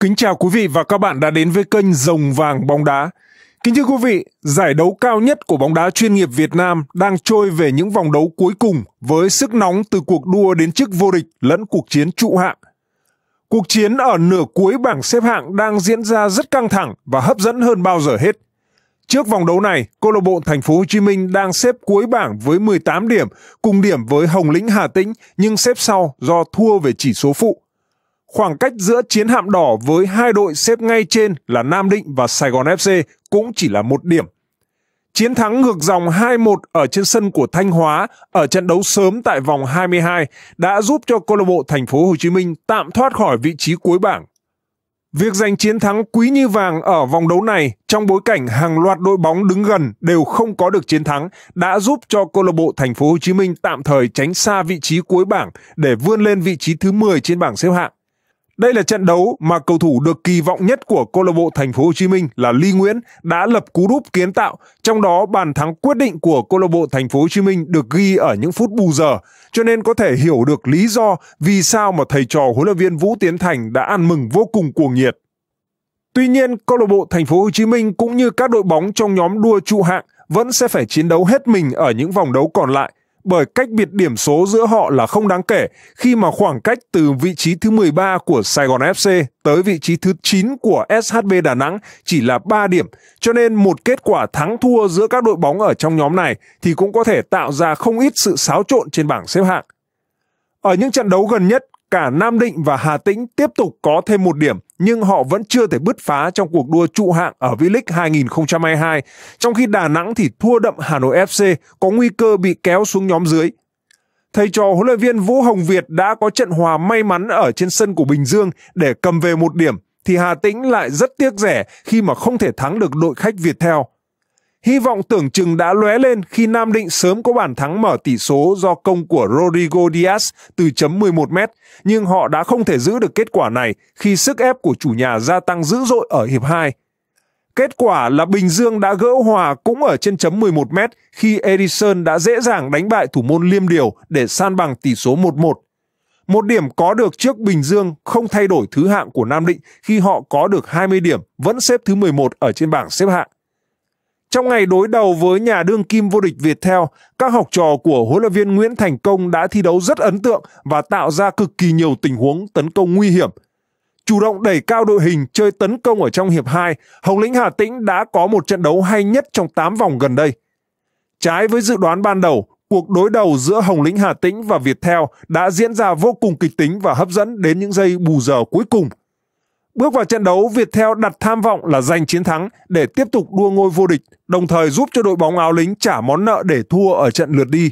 Kính chào quý vị và các bạn đã đến với kênh Rồng Vàng Bóng Đá. Kính thưa quý vị, giải đấu cao nhất của bóng đá chuyên nghiệp Việt Nam đang trôi về những vòng đấu cuối cùng với sức nóng từ cuộc đua đến chức vô địch lẫn cuộc chiến trụ hạng. Cuộc chiến ở nửa cuối bảng xếp hạng đang diễn ra rất căng thẳng và hấp dẫn hơn bao giờ hết. Trước vòng đấu này, câu lạc bộ Thành phố Hồ Chí Minh đang xếp cuối bảng với 18 điểm, cùng điểm với Hồng Lĩnh Hà Tĩnh nhưng xếp sau do thua về chỉ số phụ. Khoảng cách giữa chiến hạm đỏ với hai đội xếp ngay trên là Nam Định và Sài Gòn FC cũng chỉ là một điểm. Chiến thắng ngược dòng 2-1 ở trên sân của Thanh Hóa ở trận đấu sớm tại vòng 22 đã giúp cho câu lạc bộ Thành phố Hồ Chí Minh tạm thoát khỏi vị trí cuối bảng. Việc giành chiến thắng quý như vàng ở vòng đấu này trong bối cảnh hàng loạt đội bóng đứng gần đều không có được chiến thắng đã giúp cho câu lạc bộ Thành phố Hồ Chí Minh tạm thời tránh xa vị trí cuối bảng để vươn lên vị trí thứ 10 trên bảng xếp hạng. Đây là trận đấu mà cầu thủ được kỳ vọng nhất của câu lạc bộ Thành phố Hồ Chí Minh là Lý Nguyễn đã lập cú đúp kiến tạo, trong đó bàn thắng quyết định của câu lạc bộ Thành phố Hồ Chí Minh được ghi ở những phút bù giờ, cho nên có thể hiểu được lý do vì sao mà thầy trò huấn luyện viên Vũ Tiến Thành đã ăn mừng vô cùng cuồng nhiệt. Tuy nhiên, câu lạc bộ Thành phố Hồ Chí Minh cũng như các đội bóng trong nhóm đua trụ hạng vẫn sẽ phải chiến đấu hết mình ở những vòng đấu còn lại bởi cách biệt điểm số giữa họ là không đáng kể khi mà khoảng cách từ vị trí thứ 13 của Sài Gòn FC tới vị trí thứ 9 của SHB Đà Nẵng chỉ là 3 điểm, cho nên một kết quả thắng thua giữa các đội bóng ở trong nhóm này thì cũng có thể tạo ra không ít sự xáo trộn trên bảng xếp hạng. Ở những trận đấu gần nhất, Cả Nam Định và Hà Tĩnh tiếp tục có thêm một điểm nhưng họ vẫn chưa thể bứt phá trong cuộc đua trụ hạng ở V-League 2022, trong khi Đà Nẵng thì thua đậm Hà Nội FC có nguy cơ bị kéo xuống nhóm dưới. Thầy trò huấn luyện viên Vũ Hồng Việt đã có trận hòa may mắn ở trên sân của Bình Dương để cầm về một điểm thì Hà Tĩnh lại rất tiếc rẻ khi mà không thể thắng được đội khách Việt Theo. Hy vọng tưởng chừng đã lóe lên khi Nam Định sớm có bàn thắng mở tỷ số do công của Rodrigo Diaz từ chấm 11 m nhưng họ đã không thể giữ được kết quả này khi sức ép của chủ nhà gia tăng dữ dội ở hiệp 2. Kết quả là Bình Dương đã gỡ hòa cũng ở trên chấm 11 m khi Edison đã dễ dàng đánh bại thủ môn Liêm Điều để san bằng tỷ số 1-1. Một điểm có được trước Bình Dương không thay đổi thứ hạng của Nam Định khi họ có được 20 điểm vẫn xếp thứ 11 ở trên bảng xếp hạng. Trong ngày đối đầu với nhà đương kim vô địch Việt Theo, các học trò của huấn luyện viên Nguyễn Thành Công đã thi đấu rất ấn tượng và tạo ra cực kỳ nhiều tình huống tấn công nguy hiểm. Chủ động đẩy cao đội hình chơi tấn công ở trong hiệp 2, Hồng Lĩnh Hà Tĩnh đã có một trận đấu hay nhất trong 8 vòng gần đây. Trái với dự đoán ban đầu, cuộc đối đầu giữa Hồng Lĩnh Hà Tĩnh và Việt Theo đã diễn ra vô cùng kịch tính và hấp dẫn đến những giây bù giờ cuối cùng Bước vào trận đấu, Viettel đặt tham vọng là giành chiến thắng để tiếp tục đua ngôi vô địch, đồng thời giúp cho đội bóng áo lính trả món nợ để thua ở trận lượt đi.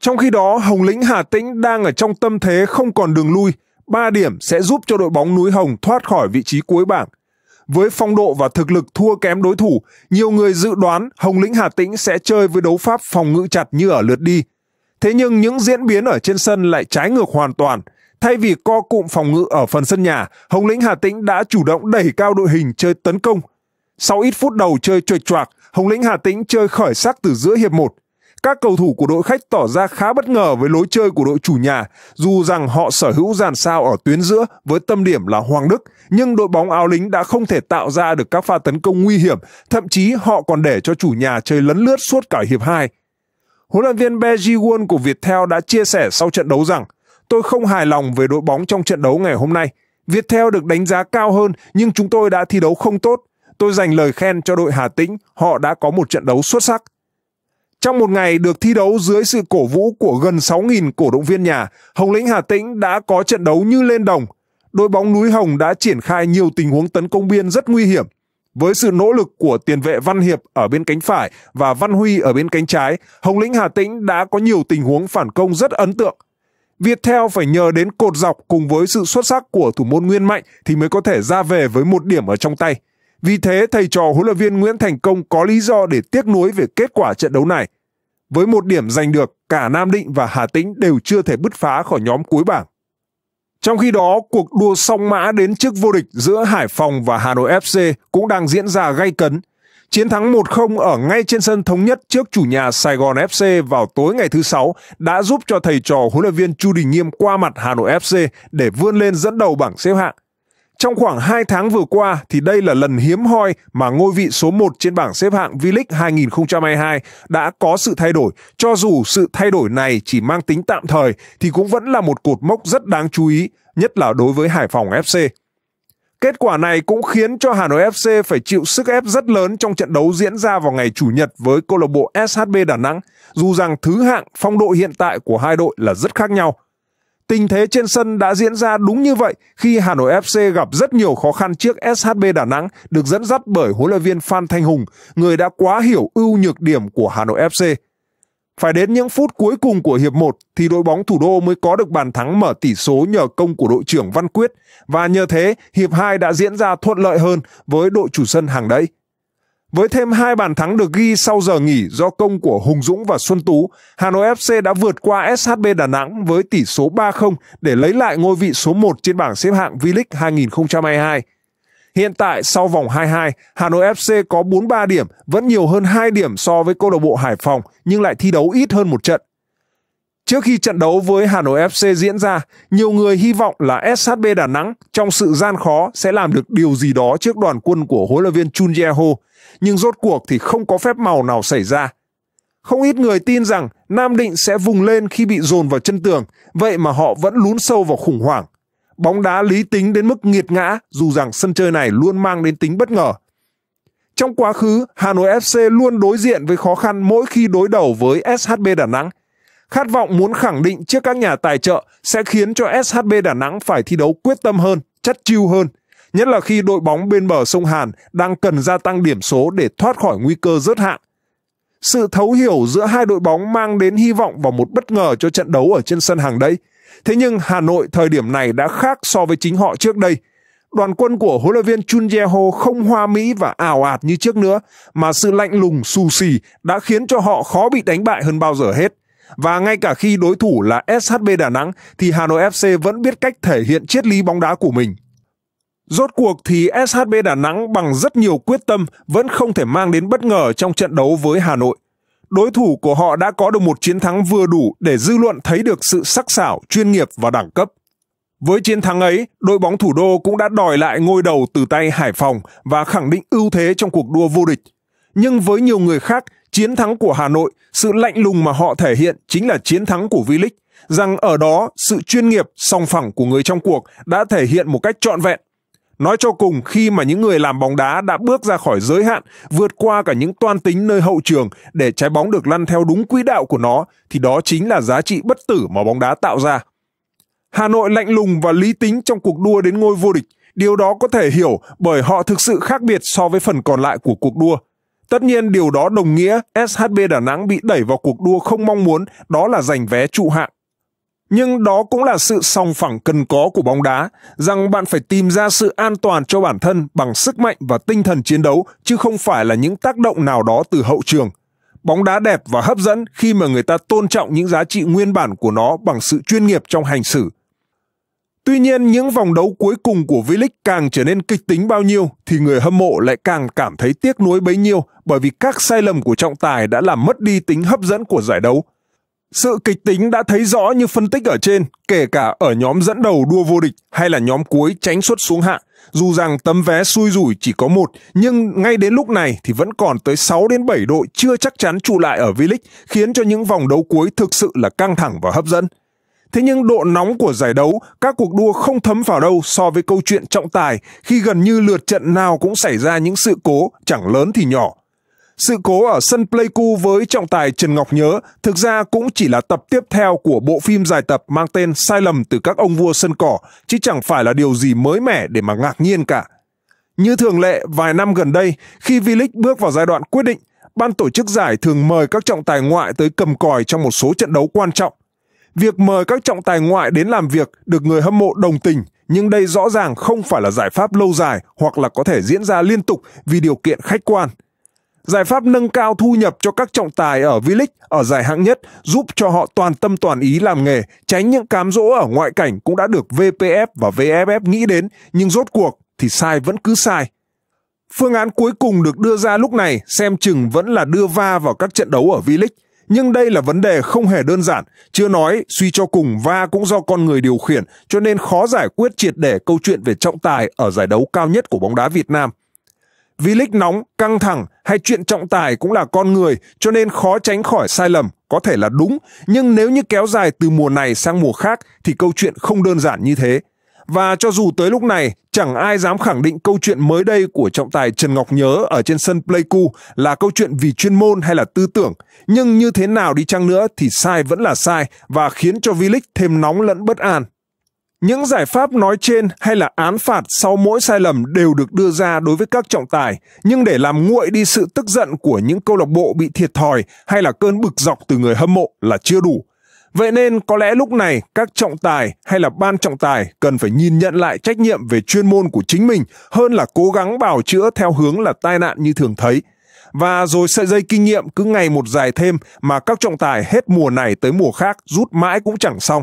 Trong khi đó, Hồng Lĩnh Hà Tĩnh đang ở trong tâm thế không còn đường lui, 3 điểm sẽ giúp cho đội bóng núi Hồng thoát khỏi vị trí cuối bảng. Với phong độ và thực lực thua kém đối thủ, nhiều người dự đoán Hồng Lĩnh Hà Tĩnh sẽ chơi với đấu pháp phòng ngự chặt như ở lượt đi. Thế nhưng những diễn biến ở trên sân lại trái ngược hoàn toàn – Thay vì co cụm phòng ngự ở phần sân nhà, Hồng Lĩnh Hà Tĩnh đã chủ động đẩy cao đội hình chơi tấn công. Sau ít phút đầu chơi chuệch choạc, Hồng Lĩnh Hà Tĩnh chơi khởi sắc từ giữa hiệp 1. Các cầu thủ của đội khách tỏ ra khá bất ngờ với lối chơi của đội chủ nhà, dù rằng họ sở hữu dàn sao ở tuyến giữa với tâm điểm là Hoàng Đức, nhưng đội bóng áo lính đã không thể tạo ra được các pha tấn công nguy hiểm, thậm chí họ còn để cho chủ nhà chơi lấn lướt suốt cả hiệp 2. Huấn luyện viên Beji Won của Viettel đã chia sẻ sau trận đấu rằng Tôi không hài lòng về đội bóng trong trận đấu ngày hôm nay. Việt Theo được đánh giá cao hơn nhưng chúng tôi đã thi đấu không tốt. Tôi dành lời khen cho đội Hà Tĩnh, họ đã có một trận đấu xuất sắc. Trong một ngày được thi đấu dưới sự cổ vũ của gần 6.000 cổ động viên nhà, Hồng Lĩnh Hà Tĩnh đã có trận đấu như lên đồng. Đội bóng núi Hồng đã triển khai nhiều tình huống tấn công biên rất nguy hiểm. Với sự nỗ lực của tiền vệ Văn Hiệp ở bên cánh phải và Văn Huy ở bên cánh trái, Hồng Lĩnh Hà Tĩnh đã có nhiều tình huống phản công rất ấn tượng. Viettel phải nhờ đến cột dọc cùng với sự xuất sắc của thủ môn Nguyên Mạnh thì mới có thể ra về với một điểm ở trong tay. Vì thế, thầy trò huấn luyện viên Nguyễn Thành Công có lý do để tiếc nuối về kết quả trận đấu này. Với một điểm giành được, cả Nam Định và Hà Tĩnh đều chưa thể bứt phá khỏi nhóm cuối bảng. Trong khi đó, cuộc đua song mã đến chức vô địch giữa Hải Phòng và Hà Nội FC cũng đang diễn ra gay cấn – Chiến thắng 1-0 ở ngay trên sân thống nhất trước chủ nhà Sài Gòn FC vào tối ngày thứ Sáu đã giúp cho thầy trò huấn luyện viên Chu Đình Nghiêm qua mặt Hà Nội FC để vươn lên dẫn đầu bảng xếp hạng. Trong khoảng 2 tháng vừa qua thì đây là lần hiếm hoi mà ngôi vị số 1 trên bảng xếp hạng V-League 2022 đã có sự thay đổi. Cho dù sự thay đổi này chỉ mang tính tạm thời thì cũng vẫn là một cột mốc rất đáng chú ý, nhất là đối với Hải Phòng FC. Kết quả này cũng khiến cho Hà Nội FC phải chịu sức ép rất lớn trong trận đấu diễn ra vào ngày Chủ nhật với câu lạc bộ SHB Đà Nẵng, dù rằng thứ hạng phong độ hiện tại của hai đội là rất khác nhau. Tình thế trên sân đã diễn ra đúng như vậy khi Hà Nội FC gặp rất nhiều khó khăn trước SHB Đà Nẵng được dẫn dắt bởi huấn luyện viên Phan Thanh Hùng, người đã quá hiểu ưu nhược điểm của Hà Nội FC. Phải đến những phút cuối cùng của hiệp 1 thì đội bóng thủ đô mới có được bàn thắng mở tỷ số nhờ công của đội trưởng Văn Quyết và nhờ thế hiệp 2 đã diễn ra thuận lợi hơn với đội chủ sân hàng đẫy. Với thêm hai bàn thắng được ghi sau giờ nghỉ do công của Hùng Dũng và Xuân Tú, Hà Nội FC đã vượt qua SHB Đà Nẵng với tỷ số 3-0 để lấy lại ngôi vị số 1 trên bảng xếp hạng V-League 2022. Hiện tại sau vòng 22, Hà Nội FC có 43 điểm, vẫn nhiều hơn 2 điểm so với câu lạc bộ Hải Phòng nhưng lại thi đấu ít hơn một trận. Trước khi trận đấu với Hà Nội FC diễn ra, nhiều người hy vọng là SHB Đà Nẵng trong sự gian khó sẽ làm được điều gì đó trước đoàn quân của huấn luyện viên Chun Ye-ho, nhưng rốt cuộc thì không có phép màu nào xảy ra. Không ít người tin rằng Nam Định sẽ vùng lên khi bị dồn vào chân tường, vậy mà họ vẫn lún sâu vào khủng hoảng. Bóng đá lý tính đến mức nghiệt ngã dù rằng sân chơi này luôn mang đến tính bất ngờ. Trong quá khứ, Hà Nội FC luôn đối diện với khó khăn mỗi khi đối đầu với SHB Đà Nẵng. Khát vọng muốn khẳng định trước các nhà tài trợ sẽ khiến cho SHB Đà Nẵng phải thi đấu quyết tâm hơn, chất chiêu hơn, nhất là khi đội bóng bên bờ sông Hàn đang cần gia tăng điểm số để thoát khỏi nguy cơ rớt hạng. Sự thấu hiểu giữa hai đội bóng mang đến hy vọng và một bất ngờ cho trận đấu ở trên sân hàng đấy – Thế nhưng Hà Nội thời điểm này đã khác so với chính họ trước đây. Đoàn quân của huấn luyện viên Chun Jae-ho không hoa mỹ và ảo ạt như trước nữa, mà sự lạnh lùng xù xì đã khiến cho họ khó bị đánh bại hơn bao giờ hết. Và ngay cả khi đối thủ là SHB Đà Nẵng thì Hà Nội FC vẫn biết cách thể hiện triết lý bóng đá của mình. Rốt cuộc thì SHB Đà Nẵng bằng rất nhiều quyết tâm vẫn không thể mang đến bất ngờ trong trận đấu với Hà Nội đối thủ của họ đã có được một chiến thắng vừa đủ để dư luận thấy được sự sắc sảo, chuyên nghiệp và đẳng cấp. Với chiến thắng ấy, đội bóng thủ đô cũng đã đòi lại ngôi đầu từ tay Hải Phòng và khẳng định ưu thế trong cuộc đua vô địch. Nhưng với nhiều người khác, chiến thắng của Hà Nội, sự lạnh lùng mà họ thể hiện chính là chiến thắng của V-League, rằng ở đó sự chuyên nghiệp, song phẳng của người trong cuộc đã thể hiện một cách trọn vẹn Nói cho cùng, khi mà những người làm bóng đá đã bước ra khỏi giới hạn, vượt qua cả những toan tính nơi hậu trường để trái bóng được lăn theo đúng quỹ đạo của nó, thì đó chính là giá trị bất tử mà bóng đá tạo ra. Hà Nội lạnh lùng và lý tính trong cuộc đua đến ngôi vô địch. Điều đó có thể hiểu bởi họ thực sự khác biệt so với phần còn lại của cuộc đua. Tất nhiên điều đó đồng nghĩa SHB Đà Nẵng bị đẩy vào cuộc đua không mong muốn, đó là giành vé trụ hạng. Nhưng đó cũng là sự song phẳng cần có của bóng đá, rằng bạn phải tìm ra sự an toàn cho bản thân bằng sức mạnh và tinh thần chiến đấu, chứ không phải là những tác động nào đó từ hậu trường. Bóng đá đẹp và hấp dẫn khi mà người ta tôn trọng những giá trị nguyên bản của nó bằng sự chuyên nghiệp trong hành xử. Tuy nhiên, những vòng đấu cuối cùng của V-League càng trở nên kịch tính bao nhiêu thì người hâm mộ lại càng cảm thấy tiếc nuối bấy nhiêu bởi vì các sai lầm của trọng tài đã làm mất đi tính hấp dẫn của giải đấu sự kịch tính đã thấy rõ như phân tích ở trên, kể cả ở nhóm dẫn đầu đua vô địch hay là nhóm cuối tránh suất xuống hạng. Dù rằng tấm vé xui rủi chỉ có một, nhưng ngay đến lúc này thì vẫn còn tới 6 đến 7 đội chưa chắc chắn trụ lại ở V-League, khiến cho những vòng đấu cuối thực sự là căng thẳng và hấp dẫn. Thế nhưng độ nóng của giải đấu, các cuộc đua không thấm vào đâu so với câu chuyện trọng tài khi gần như lượt trận nào cũng xảy ra những sự cố chẳng lớn thì nhỏ. Sự cố ở sân Pleiku với trọng tài Trần Ngọc Nhớ thực ra cũng chỉ là tập tiếp theo của bộ phim dài tập mang tên Sai lầm từ các ông vua sân cỏ, chứ chẳng phải là điều gì mới mẻ để mà ngạc nhiên cả. Như thường lệ, vài năm gần đây, khi V-League bước vào giai đoạn quyết định, ban tổ chức giải thường mời các trọng tài ngoại tới cầm còi trong một số trận đấu quan trọng. Việc mời các trọng tài ngoại đến làm việc được người hâm mộ đồng tình, nhưng đây rõ ràng không phải là giải pháp lâu dài hoặc là có thể diễn ra liên tục vì điều kiện khách quan – Giải pháp nâng cao thu nhập cho các trọng tài ở V-League ở giải hạng nhất giúp cho họ toàn tâm toàn ý làm nghề, tránh những cám dỗ ở ngoại cảnh cũng đã được VPF và VFF nghĩ đến, nhưng rốt cuộc thì sai vẫn cứ sai. Phương án cuối cùng được đưa ra lúc này xem chừng vẫn là đưa va vào các trận đấu ở V-League. Nhưng đây là vấn đề không hề đơn giản, chưa nói suy cho cùng va cũng do con người điều khiển, cho nên khó giải quyết triệt để câu chuyện về trọng tài ở giải đấu cao nhất của bóng đá Việt Nam. V-League nóng, căng thẳng hay chuyện trọng tài cũng là con người cho nên khó tránh khỏi sai lầm, có thể là đúng, nhưng nếu như kéo dài từ mùa này sang mùa khác thì câu chuyện không đơn giản như thế. Và cho dù tới lúc này, chẳng ai dám khẳng định câu chuyện mới đây của trọng tài Trần Ngọc Nhớ ở trên sân Pleiku là câu chuyện vì chuyên môn hay là tư tưởng. Nhưng như thế nào đi chăng nữa thì sai vẫn là sai và khiến cho V-League thêm nóng lẫn bất an. Những giải pháp nói trên hay là án phạt sau mỗi sai lầm đều được đưa ra đối với các trọng tài, nhưng để làm nguội đi sự tức giận của những câu lạc bộ bị thiệt thòi hay là cơn bực dọc từ người hâm mộ là chưa đủ. Vậy nên có lẽ lúc này các trọng tài hay là ban trọng tài cần phải nhìn nhận lại trách nhiệm về chuyên môn của chính mình hơn là cố gắng bào chữa theo hướng là tai nạn như thường thấy. Và rồi sợi dây kinh nghiệm cứ ngày một dài thêm mà các trọng tài hết mùa này tới mùa khác rút mãi cũng chẳng xong.